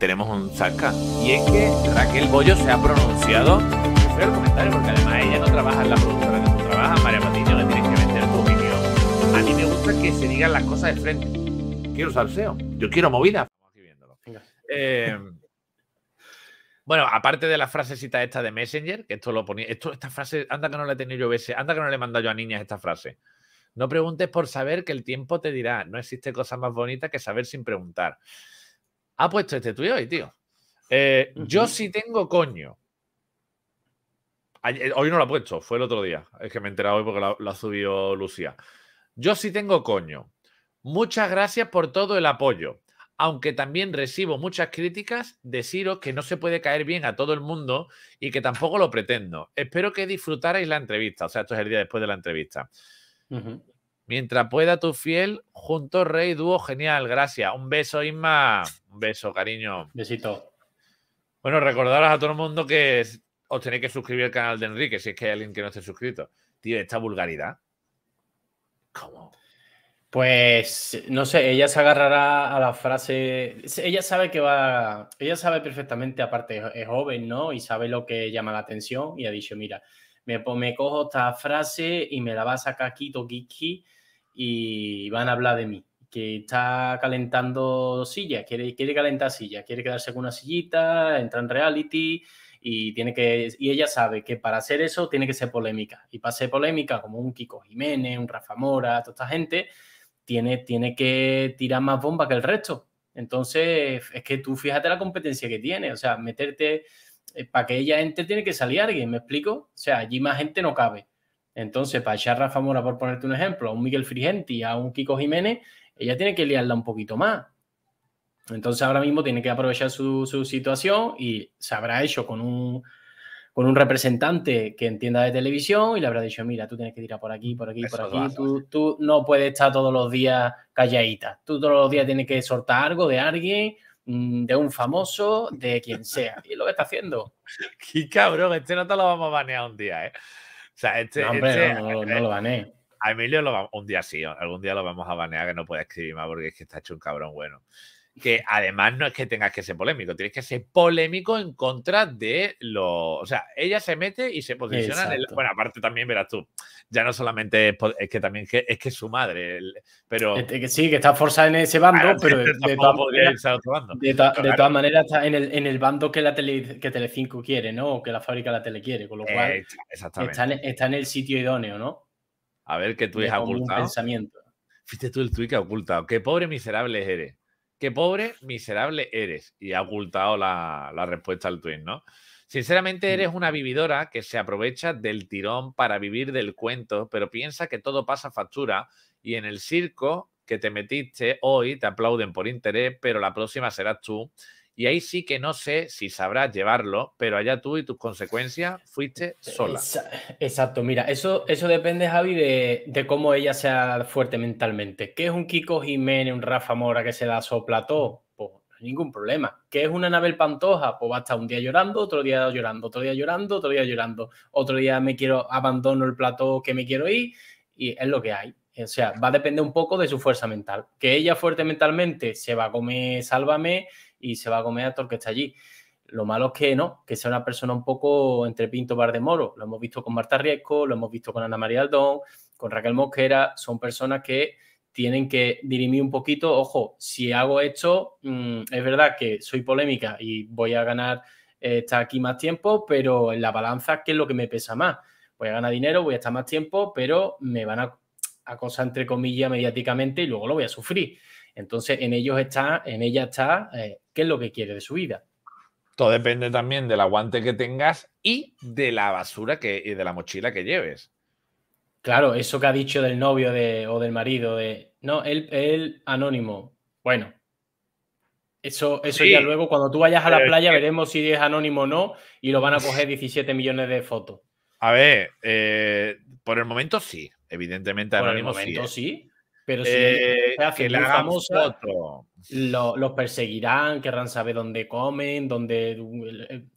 tenemos un saca. Y es que Raquel Bollo se ha pronunciado. Espero el comentario porque además ella no trabaja en la productora que trabaja María Patiño, le tienes que vender tu opinión. A mí me gusta que se digan las cosas de frente. Quiero salseo, yo quiero movida. Eh, bueno, aparte de la frasecita esta de Messenger, que esto lo ponía, esto, esta frase, anda que no la he tenido yo veces, anda que no le he mandado yo a niñas esta frase. No preguntes por saber que el tiempo te dirá, no existe cosa más bonita que saber sin preguntar ha puesto este tuyo hoy, tío. Eh, yo sí tengo coño. hoy no lo ha puesto, fue el otro día. Es que me he enterado hoy porque lo ha subido Lucía. Yo sí tengo coño. Muchas gracias por todo el apoyo. Aunque también recibo muchas críticas, deciros que no se puede caer bien a todo el mundo y que tampoco lo pretendo. Espero que disfrutarais la entrevista. O sea, esto es el día después de la entrevista. Mientras pueda tu fiel, junto Rey, dúo genial, gracias. Un beso, Isma. Un beso, cariño. Besito. Bueno, recordaros a todo el mundo que os tenéis que suscribir al canal de Enrique, si es que hay alguien que no esté suscrito. Tío, esta vulgaridad. ¿Cómo? Pues no sé, ella se agarrará a la frase. Ella sabe que va. Ella sabe perfectamente, aparte es joven, ¿no? Y sabe lo que llama la atención y ha dicho: Mira, me, me cojo esta frase y me la va a sacar aquí, toquiqui y van a hablar de mí, que está calentando sillas, quiere, quiere calentar sillas, quiere quedarse con una sillita, entra en reality y tiene que y ella sabe que para hacer eso tiene que ser polémica y para ser polémica como un Kiko Jiménez, un Rafa Mora, toda esta gente tiene, tiene que tirar más bomba que el resto. Entonces, es que tú fíjate la competencia que tiene, o sea, meterte eh, para que ella entre tiene que salir alguien, ¿me explico? O sea, allí más gente no cabe. Entonces, para echar a Rafa Mora, por ponerte un ejemplo, a un Miguel Frigenti, a un Kiko Jiménez, ella tiene que liarla un poquito más. Entonces, ahora mismo tiene que aprovechar su, situación y se habrá hecho con un, con un representante que entienda de televisión y le habrá dicho, mira, tú tienes que tirar por aquí, por aquí, por aquí, tú, no puedes estar todos los días calladita, tú todos los días tienes que soltar algo de alguien, mm, de un famoso, de quien sea. Y lo que está haciendo. Qué cabrón, este no te lo vamos a banear un día, ¿eh? Este, este, no, no, lo baneé. A Emilio lo un día sí, algún día lo vamos a banear que no puede escribir más porque es que está hecho un cabrón bueno que además no es que tengas que ser polémico, tienes que ser polémico en contra de lo. O sea, ella se mete y se posiciona. En bueno, aparte también verás tú, ya no solamente es, que también que, es que su madre, pero. Sí, que está forzada en ese bando, pero de, todas maneras está en el, bando que la tele, que Telecinco quiere, ¿no? O que la fábrica la tele quiere, con lo cual Está, en, el sitio idóneo, ¿no? A ver qué tú has ocultado. Fíjate tú el tuit que ha ocultado. Qué pobre miserable eres. Qué pobre, miserable eres. Y ha ocultado la, respuesta al tweet, ¿no? Sinceramente mm. eres una vividora que se aprovecha del tirón para vivir del cuento, pero piensa que todo pasa factura y en el circo que te metiste hoy te aplauden por interés, pero la próxima serás tú y ahí sí que no sé si sabrás llevarlo, pero allá tú y tus consecuencias fuiste sola. Exacto, mira, eso, eso depende, Javi, de, cómo ella sea fuerte mentalmente. ¿Qué es un Kiko Jiménez, un Rafa Mora que se da soplató? Pues ningún problema. ¿Qué es una Anabel Pantoja? Pues va a estar un día llorando, otro día llorando, otro día llorando, otro día llorando. Otro día me quiero, abandono el plató que me quiero ir y es lo que hay. O sea, va a depender un poco de su fuerza mental. Que ella fuerte mentalmente se va a comer Sálvame y se va a comer a todo que está allí. Lo malo es que no, que sea una persona un poco entre Pinto Bar de Moro. Lo hemos visto con Marta Riesco, lo hemos visto con Ana María Aldón, con Raquel Mosquera. Son personas que tienen que dirimir un poquito. Ojo, si hago esto, mm, es verdad que soy polémica y voy a ganar, eh, estar aquí más tiempo, pero en la balanza, ¿qué es lo que me pesa más? Voy a ganar dinero, voy a estar más tiempo, pero me van a cosa entre comillas mediáticamente y luego lo voy a sufrir. Entonces, en ellos está, en ella está eh, qué es lo que quiere de su vida. Todo depende también del aguante que tengas y de la basura que, y de la mochila que lleves. Claro, eso que ha dicho del novio de, o del marido de. No, él, anónimo. Bueno. Eso, eso ya luego, cuando tú vayas a la playa, veremos si es anónimo o no, y lo van a coger 17 millones de fotos. A ver, eh, por el momento sí, Evidentemente, anónimo mismo momento, sí. pero si eh, que le hagamos los perseguirán, querrán saber dónde comen, dónde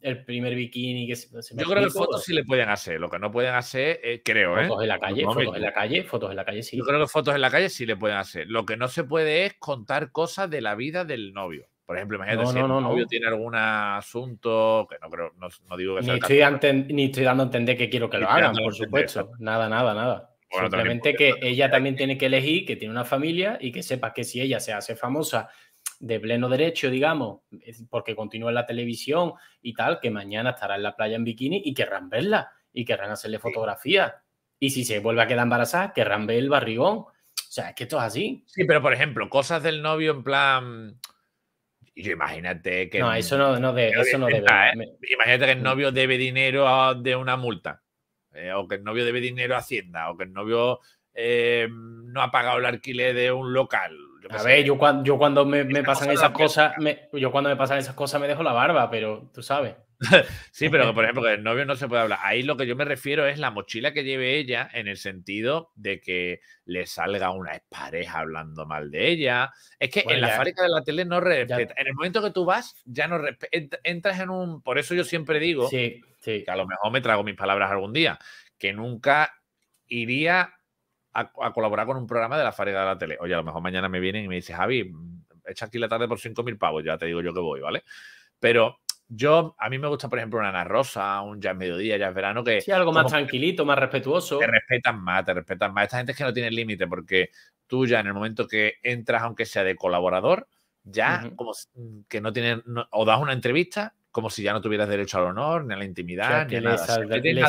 el, primer bikini que se, Yo creo que fotos sí le pueden hacer, lo que no pueden hacer, eh, creo, ¿eh? fotos en la calle, fotos en la calle, fotos en la calle, sí. Yo creo que fotos en la calle sí le pueden hacer. Lo que no se puede es contar cosas de la vida del novio. Por ejemplo, imagínate si el novio tiene algún asunto que no creo, no, digo que sea estoy, ni estoy dando a entender que quiero que lo hagan, por supuesto. Nada, nada, nada obviamente que ella también tiene que elegir que tiene una familia y que sepa que si ella se hace famosa de pleno derecho, digamos, porque continúa en la televisión y tal, que mañana estará en la playa en bikini y querrán verla y querrán hacerle fotografía. Y si se vuelve a quedar embarazada, querrán ver el barrigón. O sea, es que esto es así. Sí, pero por ejemplo, cosas del novio en plan... imagínate que... No, eso no, debe. ¿eh? Imagínate que el novio debe dinero de una multa eh, o que el novio debe dinero a Hacienda, o que el novio eh, no ha pagado el alquiler de un local. a ver, yo, cuando, yo cuando me, pasan esas cosas, yo cuando me pasan esas cosas me dejo la barba, pero tú sabes. sí, pero por ejemplo, que el novio no se puede hablar. Ahí lo que yo me refiero es la mochila que lleve ella en el sentido de que le salga una pareja hablando mal de ella. Es que en la fábrica de la tele no respeta. En el momento que tú vas, ya no entras en un... Por eso yo siempre digo que a lo mejor me trago mis palabras algún día, que nunca iría a, colaborar con un programa de la fábrica de la tele. Oye, a lo mejor mañana me vienen y me dicen, Javi, echa aquí la tarde por 5.000 pavos, ya te digo yo que voy, ¿vale? Pero yo, a mí me gusta, por ejemplo, una Ana Rosa, un ya Mediodía, ya es Verano, que... Sí, algo más tranquilito, más respetuoso. Te respetan más, te respetan más. Esta gente es que no tiene límite, porque tú ya en el momento que entras, aunque sea de colaborador, ya como mm, que no tienes, o das una entrevista como si ya no tuvieras derecho al honor, ni a la intimidad, ni a nada. Le,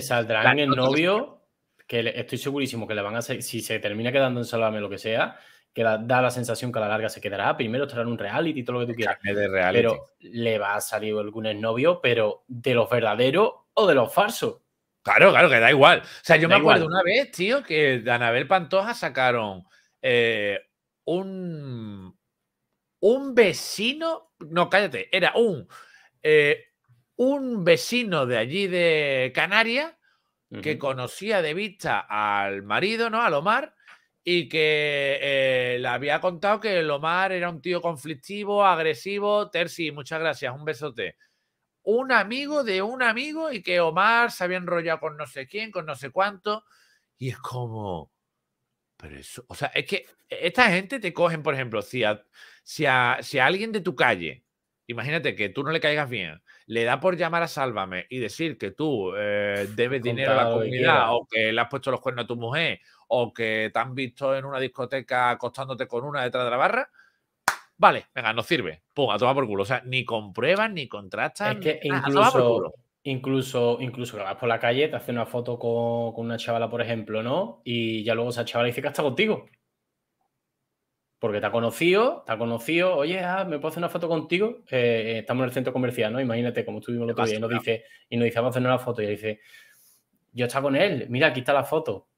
saldrán, el novio, que estoy segurísimo que le van a si se termina quedando en Salame lo que sea, que da, la sensación que a la larga se quedará. Primero estará un reality, todo lo que tú quieras. De pero le va a salir algún exnovio, pero de los verdaderos o de los falsos. Claro, claro, que da igual. O sea, yo me acuerdo una vez, tío, que Anabel Pantoja sacaron eh, un. Un vecino. No, cállate, era un. Eh, un vecino de allí de Canarias que conocía de vista al marido, ¿no? Al Omar y que eh, le había contado que Omar era un tío conflictivo, agresivo. Terci, muchas gracias, un besote. Un amigo de un amigo y que Omar se había enrollado con no sé quién, con no sé cuánto. Y es como, pero eso, o sea, es que esta gente te cogen, por ejemplo, si si si a alguien de tu calle Imagínate que tú no le caigas bien, le da por llamar a Sálvame y decir que tú eh, debes dinero a la comunidad o que le has puesto los cuernos a tu mujer o que te han visto en una discoteca acostándote con una detrás de la barra. Vale, venga, no sirve. Pum, a tomar por culo. O sea, ni compruebas, ni contrastas. Es que incluso, por incluso, que vas por la calle, te hace una foto con, con, una chavala, por ejemplo, ¿no? Y ya luego esa chavala dice que está contigo. Porque te ha conocido, te ha conocido, oye, ah, ¿me puedo hacer una foto contigo? Eh, eh, estamos en el centro comercial, ¿no? Imagínate como estuvimos el otro día y nos dice, y nos dice, vamos a hacer una foto. Y dice, yo estaba con él, mira, aquí está la foto.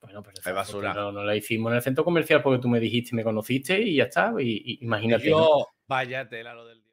Bueno, pues basura. No, la hicimos en el centro comercial porque tú me dijiste, y me conociste y ya está. Y, imagínate. Yo, vaya tela lo del